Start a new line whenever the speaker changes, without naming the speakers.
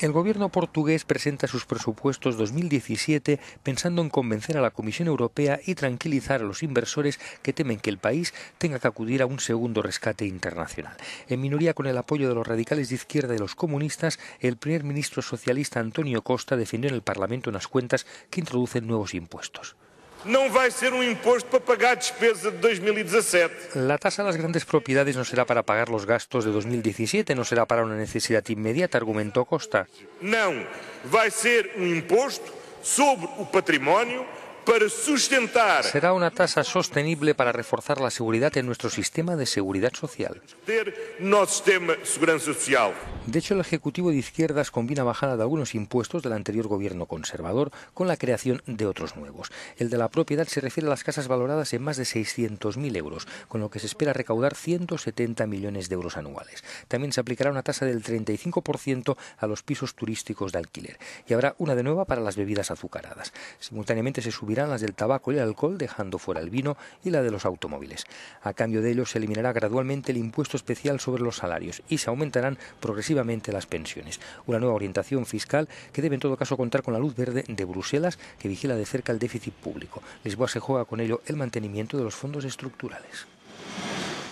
El gobierno portugués presenta sus presupuestos 2017 pensando en convencer a la Comisión Europea y tranquilizar a los inversores que temen que el país tenga que acudir a un segundo rescate internacional. En minoría con el apoyo de los radicales de izquierda y los comunistas, el primer ministro socialista Antonio Costa defendió en el Parlamento unas cuentas que introducen nuevos impuestos
va a ser un um impuesto para pagar despesas de 2017. E la tasa
a las grandes propiedades no será para pagar los gastos de 2017, no será para una necesidad inmediata, argumentó Costa.
va a ser un um impuesto sobre el patrimonio para sustentar.
Será una tasa sostenible para reforzar la seguridad en nuestro sistema de seguridad social.
sistema social.
De hecho, el Ejecutivo de izquierdas combina bajada de algunos impuestos del anterior gobierno conservador con la creación de otros nuevos. El de la propiedad se refiere a las casas valoradas en más de 600.000 euros, con lo que se espera recaudar 170 millones de euros anuales. También se aplicará una tasa del 35% a los pisos turísticos de alquiler y habrá una de nueva para las bebidas azucaradas. Simultáneamente se subirán las del tabaco y el alcohol, dejando fuera el vino y la de los automóviles. A cambio de ello, se eliminará gradualmente el impuesto especial sobre los salarios y se aumentarán progresivamente las pensiones. Una nueva orientación fiscal que debe en todo caso contar con la luz verde de Bruselas que vigila de cerca el déficit público. Lisboa se juega con ello el mantenimiento de los fondos estructurales.